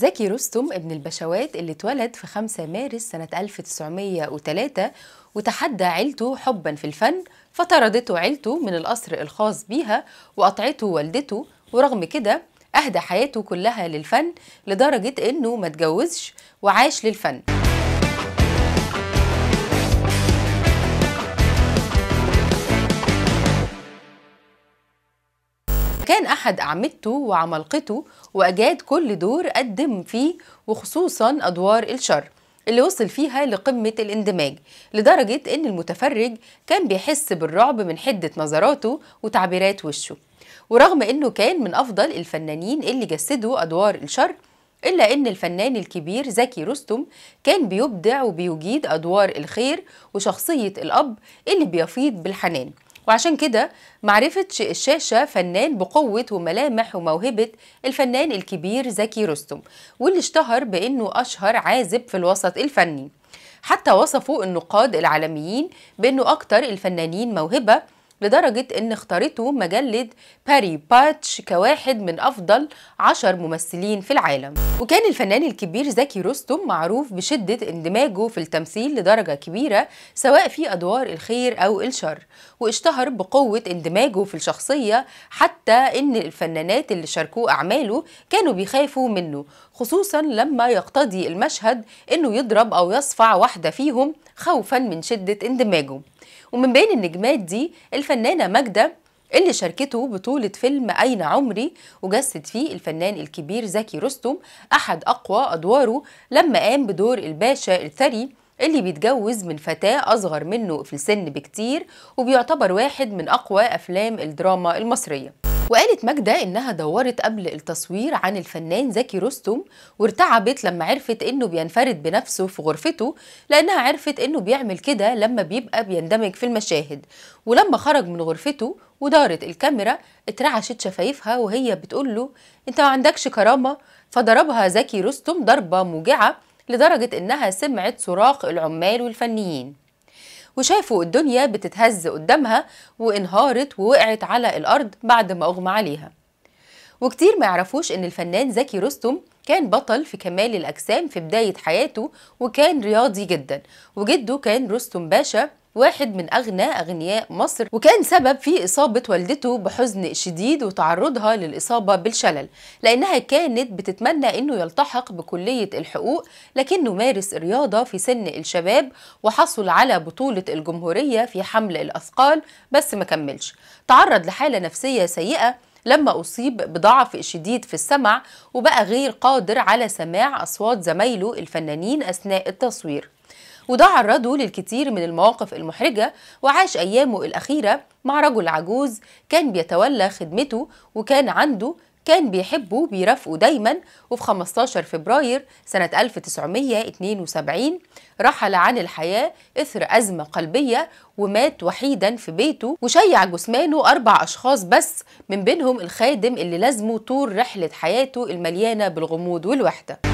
زكي رستم ابن البشوات اللي اتولد في 5 مارس سنة 1903 وتحدى عيلته حبا في الفن فطردته عيلته من القصر الخاص بيها وقطعته والدته ورغم كده أهدى حياته كلها للفن لدرجة إنه ما تجوزش وعاش للفن فكان أحد أعمدته وعملقته وأجاد كل دور قدم فيه وخصوصا أدوار الشر اللي وصل فيها لقمة الاندماج لدرجة إن المتفرج كان بيحس بالرعب من حدة نظراته وتعبيرات وشه ورغم إنه كان من أفضل الفنانين اللي جسدوا أدوار الشر إلا إن الفنان الكبير زكي رستم كان بيبدع وبيجيد أدوار الخير وشخصية الأب اللي بيفيض بالحنان وعشان كده معرفة الشاشة فنان بقوة وملامح وموهبة الفنان الكبير زكي رستم واللي اشتهر بأنه أشهر عازب في الوسط الفني حتى وصفوا النقاد العالميين بأنه أكتر الفنانين موهبة لدرجة أن اختارته مجلة باري باتش كواحد من أفضل عشر ممثلين في العالم وكان الفنان الكبير زكي رستم معروف بشدة اندماجه في التمثيل لدرجة كبيرة سواء في أدوار الخير أو الشر واشتهر بقوة اندماجه في الشخصية حتى أن الفنانات اللي شاركوه أعماله كانوا بيخافوا منه خصوصا لما يقتضي المشهد أنه يضرب أو يصفع واحدة فيهم خوفا من شدة اندماجه ومن بين النجمات دي الفنانة ماجدة اللي شاركته بطولة فيلم أين عمري وجسد فيه الفنان الكبير زكي رستم أحد أقوى أدواره لما قام بدور الباشا الثري اللي بيتجوز من فتاة أصغر منه في السن بكتير وبيعتبر واحد من أقوى أفلام الدراما المصرية وقالت ماجدة إنها دورت قبل التصوير عن الفنان زكي رستم وارتعبت لما عرفت إنه بينفرد بنفسه في غرفته لأنها عرفت إنه بيعمل كده لما بيبقى بيندمج في المشاهد ولما خرج من غرفته ودارت الكاميرا اترعشت شفايفها وهي بتقول له أنت ما عندكش كرامة فضربها زكي رستم ضربة موجعة لدرجة إنها سمعت صراخ العمال والفنيين وشافوا الدنيا بتتهز قدامها وانهارت ووقعت على الأرض بعد ما أغمى عليها وكتير ما يعرفوش إن الفنان زكي رستم كان بطل في كمال الأجسام في بداية حياته وكان رياضي جدا وجده كان رستم باشا واحد من أغنى أغنياء مصر وكان سبب في إصابة والدته بحزن شديد وتعرضها للإصابة بالشلل لأنها كانت بتتمنى أنه يلتحق بكلية الحقوق لكنه مارس الرياضة في سن الشباب وحصل على بطولة الجمهورية في حمل الأثقال بس ما كملش تعرض لحالة نفسية سيئة لما أصيب بضعف شديد في السمع وبقى غير قادر على سماع أصوات زمايله الفنانين أثناء التصوير وده عرضه للكثير من المواقف المحرجة وعاش أيامه الأخيرة مع رجل عجوز كان بيتولى خدمته وكان عنده كان بيحبه بيرافقه دايما وفي 15 فبراير سنة 1972 رحل عن الحياة إثر أزمة قلبية ومات وحيدا في بيته وشيع جثمانه أربع أشخاص بس من بينهم الخادم اللي لازمه طول رحلة حياته المليانة بالغموض والوحدة